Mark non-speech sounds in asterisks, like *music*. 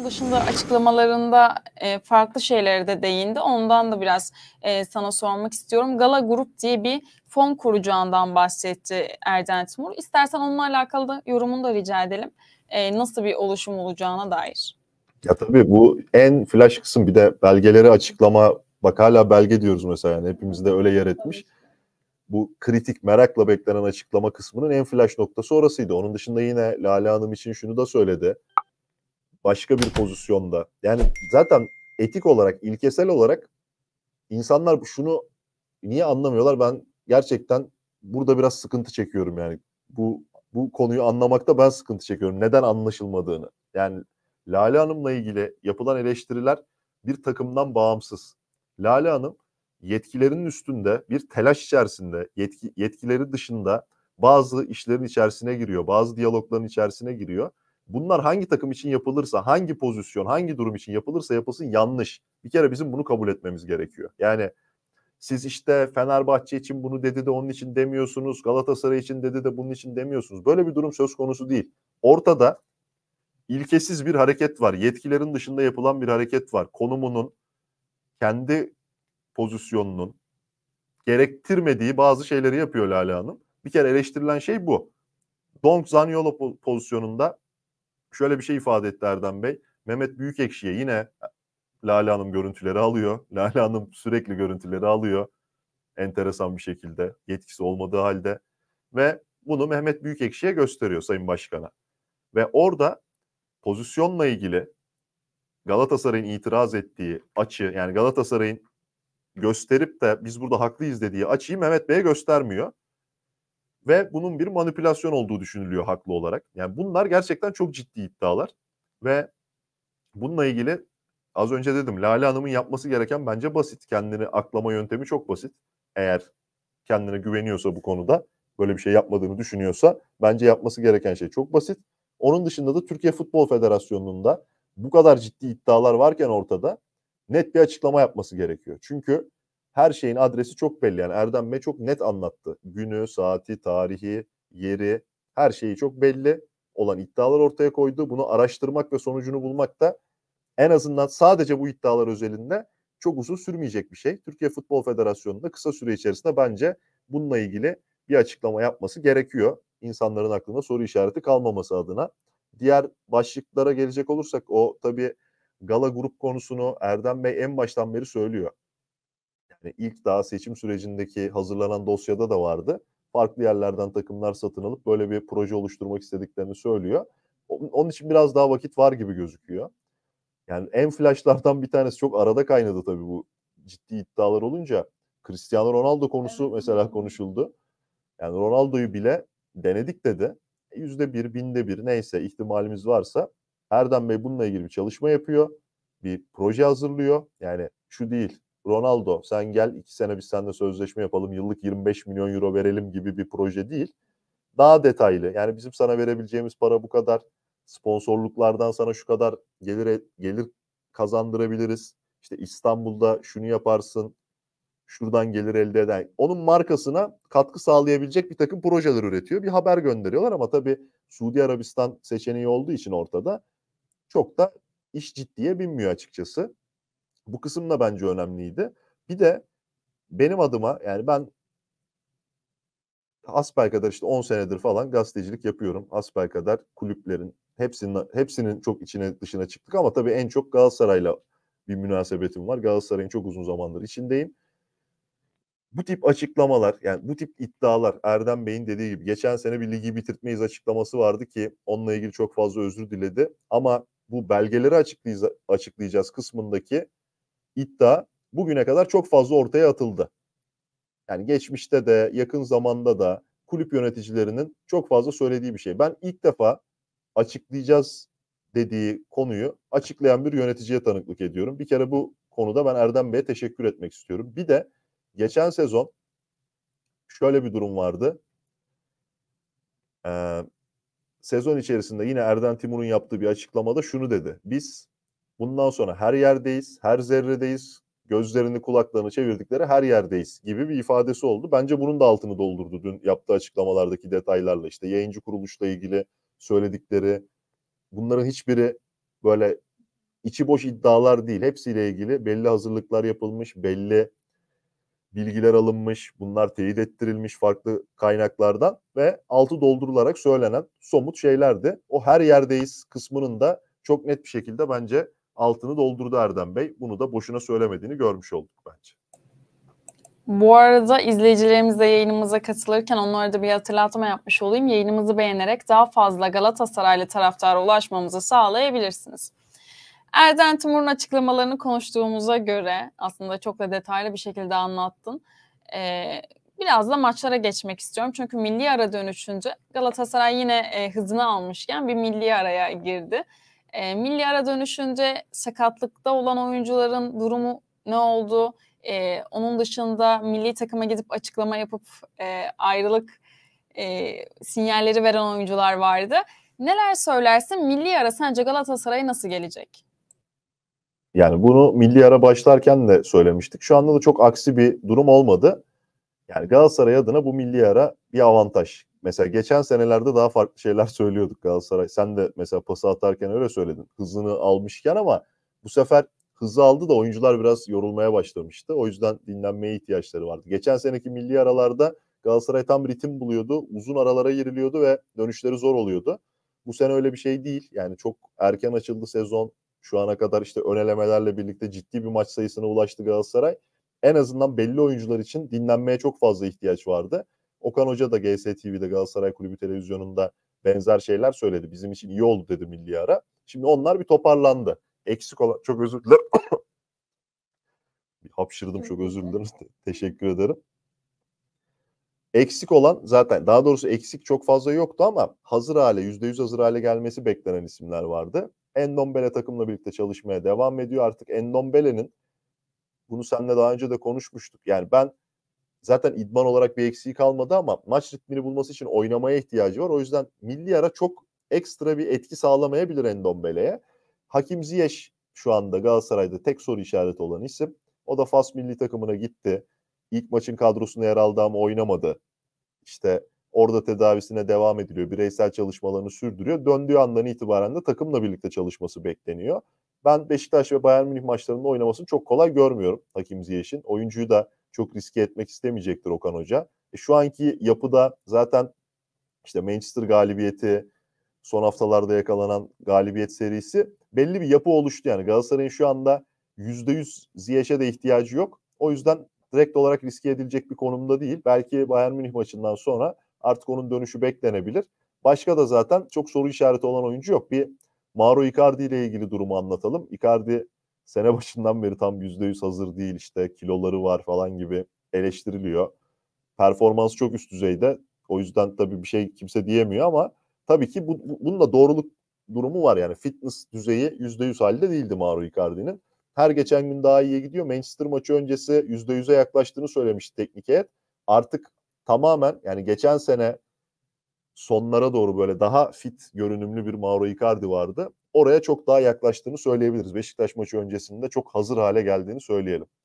Onun dışında açıklamalarında e, farklı şeylere de değindi. Ondan da biraz e, sana sormak istiyorum. Gala Grup diye bir fon kuracağından bahsetti Erden Timur. İstersen onunla alakalı da yorumunu da rica edelim. E, nasıl bir oluşum olacağına dair. Ya tabii bu en flash kısım bir de belgeleri açıklama bak hala belge diyoruz mesela yani hepimizde öyle yer etmiş. Bu kritik merakla beklenen açıklama kısmının en flash noktası orasıydı. Onun dışında yine Lale Hanım için şunu da söyledi başka bir pozisyonda. Yani zaten etik olarak, ilkesel olarak insanlar şunu niye anlamıyorlar? Ben gerçekten burada biraz sıkıntı çekiyorum yani. Bu bu konuyu anlamakta ben sıkıntı çekiyorum. Neden anlaşılmadığını. Yani Lale Hanım'la ilgili yapılan eleştiriler bir takımdan bağımsız. Lale Hanım yetkilerinin üstünde bir telaş içerisinde, yetki, yetkileri dışında bazı işlerin içerisine giriyor, bazı diyalogların içerisine giriyor Bunlar hangi takım için yapılırsa, hangi pozisyon, hangi durum için yapılırsa yapılsın yanlış. Bir kere bizim bunu kabul etmemiz gerekiyor. Yani siz işte Fenerbahçe için bunu dedi de onun için demiyorsunuz, Galatasaray için dedi de bunun için demiyorsunuz. Böyle bir durum söz konusu değil. Ortada ilkesiz bir hareket var. Yetkilerin dışında yapılan bir hareket var. Konumunun, kendi pozisyonunun gerektirmediği bazı şeyleri yapıyor Lale Hanım. Bir kere eleştirilen şey bu. Donk Zaniolo pozisyonunda şöyle bir şey ifade etti Erdem Bey. Mehmet Büyükekşi'ye yine e, Lale Hanım görüntüleri alıyor. *laughs* Lale Hanım sürekli görüntüleri alıyor. Enteresan bir şekilde yetkisi olmadığı halde. Ve bunu Mehmet Büyükekşi'ye gösteriyor Sayın Başkan'a. Ve orada pozisyonla ilgili Galatasaray'ın itiraz ettiği açı yani Galatasaray'ın gösterip de biz burada haklıyız dediği açıyı Mehmet Bey'e göstermiyor ve bunun bir manipülasyon olduğu düşünülüyor haklı olarak. Yani bunlar gerçekten çok ciddi iddialar ve bununla ilgili az önce dedim Lale Hanım'ın yapması gereken bence basit. Kendini aklama yöntemi çok basit. Eğer kendine güveniyorsa bu konuda böyle bir şey yapmadığını düşünüyorsa bence yapması gereken şey çok basit. Onun dışında da Türkiye Futbol Federasyonunda bu kadar ciddi iddialar varken ortada net bir açıklama yapması gerekiyor. Çünkü her şeyin adresi çok belli. Yani Erdem Bey çok net anlattı. Günü, saati, tarihi, yeri her şeyi çok belli olan iddialar ortaya koydu. Bunu araştırmak ve sonucunu bulmak da en azından sadece bu iddialar özelinde çok uzun sürmeyecek bir şey. Türkiye Futbol Federasyonu'nda kısa süre içerisinde bence bununla ilgili bir açıklama yapması gerekiyor. İnsanların aklında soru işareti kalmaması adına. Diğer başlıklara gelecek olursak o tabii Gala grup konusunu Erdem Bey en baştan beri söylüyor. Yani ilk daha seçim sürecindeki hazırlanan dosyada da vardı. Farklı yerlerden takımlar satın alıp böyle bir proje oluşturmak istediklerini söylüyor. Onun için biraz daha vakit var gibi gözüküyor. Yani en flashlardan bir tanesi çok arada kaynadı tabii bu ciddi iddialar olunca. Cristiano Ronaldo konusu evet. mesela konuşuldu. Yani Ronaldo'yu bile denedik dedi. E, yüzde bir, binde bir neyse ihtimalimiz varsa Erdem Bey bununla ilgili bir çalışma yapıyor. Bir proje hazırlıyor. Yani şu değil Ronaldo sen gel iki sene biz seninle sözleşme yapalım yıllık 25 milyon euro verelim gibi bir proje değil. Daha detaylı yani bizim sana verebileceğimiz para bu kadar sponsorluklardan sana şu kadar gelir gelir kazandırabiliriz. İşte İstanbul'da şunu yaparsın şuradan gelir elde eden. Onun markasına katkı sağlayabilecek bir takım projeler üretiyor. Bir haber gönderiyorlar ama tabii Suudi Arabistan seçeneği olduğu için ortada çok da iş ciddiye binmiyor açıkçası. Bu kısım da bence önemliydi. Bir de benim adıma yani ben asper kadar işte 10 senedir falan gazetecilik yapıyorum. Asper kadar kulüplerin hepsinin hepsinin çok içine dışına çıktık ama tabii en çok Galatasaray'la bir münasebetim var. Galatasaray'ın çok uzun zamandır içindeyim. Bu tip açıklamalar yani bu tip iddialar Erdem Bey'in dediği gibi geçen sene bir ligi bitirtmeyiz açıklaması vardı ki onunla ilgili çok fazla özür diledi ama bu belgeleri açıklayacağız, açıklayacağız kısmındaki iddia bugüne kadar çok fazla ortaya atıldı. Yani geçmişte de yakın zamanda da kulüp yöneticilerinin çok fazla söylediği bir şey. Ben ilk defa açıklayacağız dediği konuyu açıklayan bir yöneticiye tanıklık ediyorum. Bir kere bu konuda ben Erdem Bey'e teşekkür etmek istiyorum. Bir de geçen sezon şöyle bir durum vardı. Ee, sezon içerisinde yine Erdem Timur'un yaptığı bir açıklamada şunu dedi. Biz Bundan sonra her yerdeyiz, her zerredeyiz, gözlerini kulaklarını çevirdikleri her yerdeyiz gibi bir ifadesi oldu. Bence bunun da altını doldurdu dün yaptığı açıklamalardaki detaylarla işte yayıncı kuruluşla ilgili söyledikleri bunların hiçbiri böyle içi boş iddialar değil. Hepsiyle ilgili belli hazırlıklar yapılmış, belli bilgiler alınmış, bunlar teyit ettirilmiş farklı kaynaklardan ve altı doldurularak söylenen somut şeylerdi. O her yerdeyiz kısmının da çok net bir şekilde bence altını doldurdu Erdem Bey. Bunu da boşuna söylemediğini görmüş olduk bence. Bu arada izleyicilerimiz de yayınımıza katılırken onlara da bir hatırlatma yapmış olayım. Yayınımızı beğenerek daha fazla Galatasaraylı taraftara ulaşmamızı sağlayabilirsiniz. Erden Timur'un açıklamalarını konuştuğumuza göre aslında çok da detaylı bir şekilde anlattın. Ee, biraz da maçlara geçmek istiyorum. Çünkü milli ara dönüşünce Galatasaray yine e, hızını almışken bir milli araya girdi. E, ee, milli ara dönüşünce sakatlıkta olan oyuncuların durumu ne oldu? E, onun dışında milli takıma gidip açıklama yapıp e, ayrılık e, sinyalleri veren oyuncular vardı. Neler söylersin? Milli ara sence Galatasaray nasıl gelecek? Yani bunu milli ara başlarken de söylemiştik. Şu anda da çok aksi bir durum olmadı. Yani Galatasaray adına bu milli ara bir avantaj. Mesela geçen senelerde daha farklı şeyler *laughs* söylüyorduk Galatasaray. Sen de mesela pası atarken öyle söyledin. Hızını almışken ama bu sefer hızı aldı da oyuncular biraz yorulmaya başlamıştı. O yüzden dinlenmeye ihtiyaçları vardı. Geçen seneki milli aralarda Galatasaray tam ritim buluyordu. Uzun aralara giriliyordu ve dönüşleri zor oluyordu. Bu sene öyle bir şey değil. Yani çok erken açıldı sezon. Şu ana kadar işte önelemelerle birlikte ciddi bir maç sayısına ulaştı Galatasaray. En azından belli oyuncular için dinlenmeye çok fazla ihtiyaç vardı. Okan Hoca da GSTV'de Galatasaray Kulübü televizyonunda benzer şeyler söyledi. Bizim için iyi oldu dedi milli ara. Şimdi onlar bir toparlandı. Eksik olan çok özür dilerim. *coughs* bir hapşırdım çok özür dilerim. Teşekkür ederim. Eksik olan zaten daha doğrusu eksik çok fazla yoktu ama hazır hale %100 hazır hale gelmesi beklenen isimler vardı. Endombele takımla birlikte çalışmaya devam ediyor. Artık Endombele'nin bunu seninle daha önce de konuşmuştuk. Yani ben zaten idman olarak bir eksiği kalmadı ama maç ritmini bulması için oynamaya ihtiyacı var. O yüzden milli ara çok ekstra bir etki sağlamayabilir Endombele'ye. Hakim Ziyech şu anda Galatasaray'da tek soru işareti olan isim. O da Fas milli takımına gitti. İlk maçın kadrosuna yer aldı ama oynamadı. İşte orada tedavisine devam ediliyor. Bireysel çalışmalarını sürdürüyor. Döndüğü andan itibaren de takımla birlikte çalışması bekleniyor. Ben Beşiktaş ve Bayern Münih maçlarında oynamasını çok kolay görmüyorum Hakim Ziyech'in. Oyuncuyu da çok riske etmek istemeyecektir Okan Hoca. E şu anki yapıda zaten işte Manchester galibiyeti, son haftalarda yakalanan galibiyet serisi belli bir yapı oluştu. Yani Galatasaray'ın şu anda %100 Ziyech'e de ihtiyacı yok. O yüzden direkt olarak riske edilecek bir konumda değil. Belki Bayern Münih maçından sonra artık onun dönüşü beklenebilir. Başka da zaten çok soru işareti olan oyuncu yok. Bir Mauro Icardi ile ilgili durumu anlatalım. Icardi sene başından beri tam %100 hazır değil işte kiloları var falan gibi eleştiriliyor. Performans çok üst düzeyde. O yüzden tabii bir şey kimse diyemiyor ama tabii ki bu, bu, bunun da doğruluk durumu var. Yani fitness düzeyi %100 halde değildi Mauro Icardi'nin. Her geçen gün daha iyiye gidiyor. Manchester maçı öncesi %100'e yaklaştığını söylemiş teknik heyet. Artık tamamen yani geçen sene sonlara doğru böyle daha fit görünümlü bir Mauro Icardi vardı oraya çok daha yaklaştığını söyleyebiliriz. Beşiktaş maçı öncesinde çok hazır hale geldiğini söyleyelim.